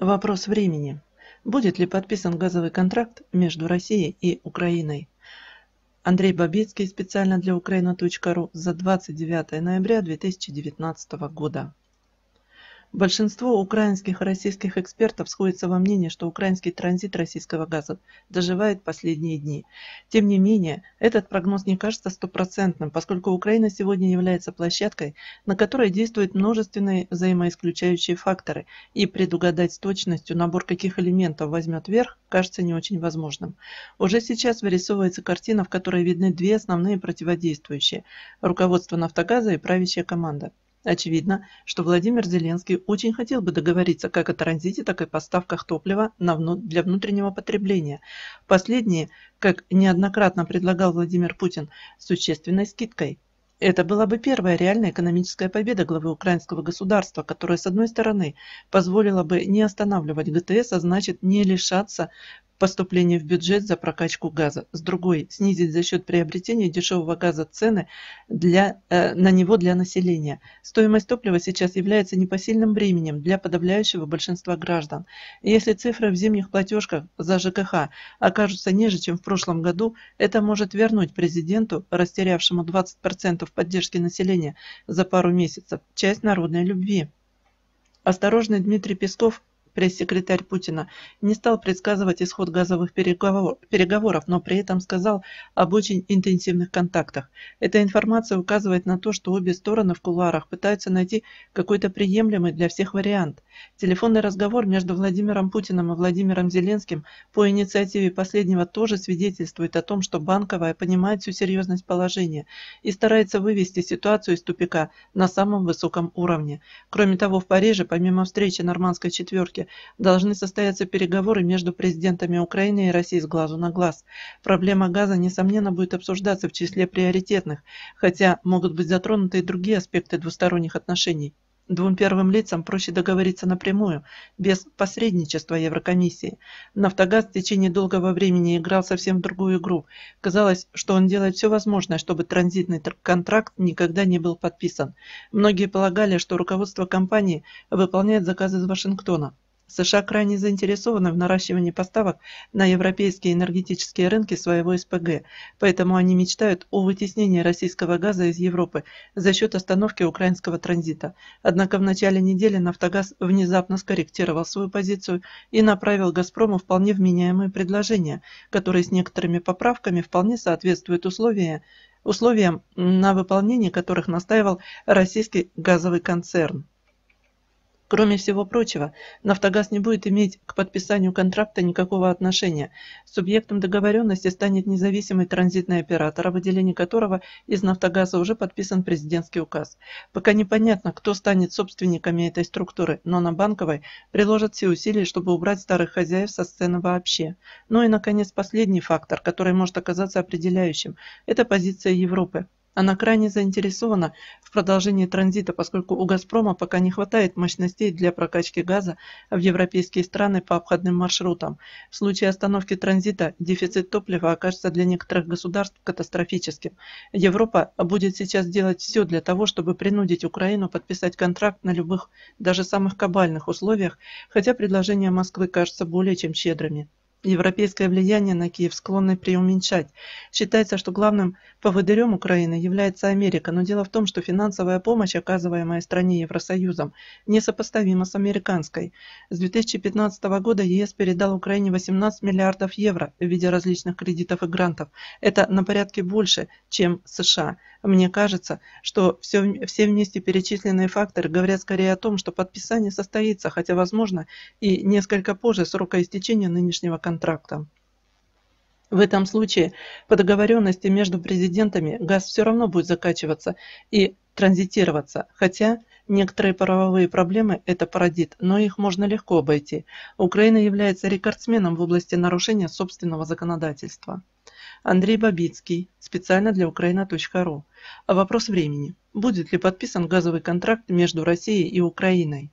Вопрос времени. Будет ли подписан газовый контракт между Россией и Украиной? Андрей Бабицкий специально для Украина.ру за 29 ноября 2019 года. Большинство украинских и российских экспертов сходятся во мнении, что украинский транзит российского газа доживает последние дни. Тем не менее, этот прогноз не кажется стопроцентным, поскольку Украина сегодня является площадкой, на которой действуют множественные взаимоисключающие факторы, и предугадать с точностью набор каких элементов возьмет верх, кажется не очень возможным. Уже сейчас вырисовывается картина, в которой видны две основные противодействующие – руководство «Нафтогаза» и правящая команда – Очевидно, что Владимир Зеленский очень хотел бы договориться как о транзите, так и поставках топлива на вну... для внутреннего потребления. Последние, как неоднократно предлагал Владимир Путин, с существенной скидкой. Это была бы первая реальная экономическая победа главы украинского государства, которая, с одной стороны, позволила бы не останавливать ГТС, а значит не лишаться поступления в бюджет за прокачку газа. С другой, снизить за счет приобретения дешевого газа цены для, э, на него для населения. Стоимость топлива сейчас является непосильным бременем для подавляющего большинства граждан. если цифры в зимних платежках за ЖКХ окажутся ниже, чем в прошлом году, это может вернуть президенту, растерявшему 20% поддержки населения за пару месяцев, часть народной любви. Осторожный Дмитрий Песков Пресс-секретарь Путина не стал предсказывать исход газовых переговоров, но при этом сказал об очень интенсивных контактах. Эта информация указывает на то, что обе стороны в куларах пытаются найти какой-то приемлемый для всех вариант. Телефонный разговор между Владимиром Путиным и Владимиром Зеленским по инициативе последнего тоже свидетельствует о том, что Банковая понимает всю серьезность положения и старается вывести ситуацию из тупика на самом высоком уровне. Кроме того, в Париже, помимо встречи нормандской четверки, должны состояться переговоры между президентами Украины и России с глазу на глаз. Проблема газа, несомненно, будет обсуждаться в числе приоритетных, хотя могут быть затронуты и другие аспекты двусторонних отношений. Двум первым лицам проще договориться напрямую, без посредничества Еврокомиссии. «Нафтогаз» в течение долгого времени играл совсем в другую игру. Казалось, что он делает все возможное, чтобы транзитный контракт никогда не был подписан. Многие полагали, что руководство компании выполняет заказы из Вашингтона. США крайне заинтересованы в наращивании поставок на европейские энергетические рынки своего СПГ, поэтому они мечтают о вытеснении российского газа из Европы за счет остановки украинского транзита. Однако в начале недели «Нафтогаз» внезапно скорректировал свою позицию и направил «Газпрому» вполне вменяемые предложения, которые с некоторыми поправками вполне соответствуют условиям, условиям на выполнение которых настаивал российский газовый концерн. Кроме всего прочего, «Нафтогаз» не будет иметь к подписанию контракта никакого отношения. Субъектом договоренности станет независимый транзитный оператор, о выделении которого из «Нафтогаза» уже подписан президентский указ. Пока непонятно, кто станет собственниками этой структуры, но на банковой приложат все усилия, чтобы убрать старых хозяев со сцены вообще. Ну и, наконец, последний фактор, который может оказаться определяющим – это позиция Европы. Она крайне заинтересована в продолжении транзита, поскольку у «Газпрома» пока не хватает мощностей для прокачки газа в европейские страны по обходным маршрутам. В случае остановки транзита дефицит топлива окажется для некоторых государств катастрофическим. Европа будет сейчас делать все для того, чтобы принудить Украину подписать контракт на любых, даже самых кабальных условиях, хотя предложения Москвы кажутся более чем щедрыми европейское влияние на Киев склонны преуменьшать. Считается, что главным поводырем Украины является Америка, но дело в том, что финансовая помощь, оказываемая стране Евросоюзом, несопоставима с американской. С 2015 года ЕС передал Украине 18 миллиардов евро в виде различных кредитов и грантов. Это на порядке больше, чем США. Мне кажется, что все, все вместе перечисленные факторы говорят скорее о том, что подписание состоится, хотя возможно и несколько позже срока истечения нынешнего контракта. В этом случае по договоренности между президентами газ все равно будет закачиваться и транзитироваться, хотя некоторые правовые проблемы это породит, но их можно легко обойти. Украина является рекордсменом в области нарушения собственного законодательства. Андрей Бабицкий, специально для Украина.ру. Вопрос времени. Будет ли подписан газовый контракт между Россией и Украиной?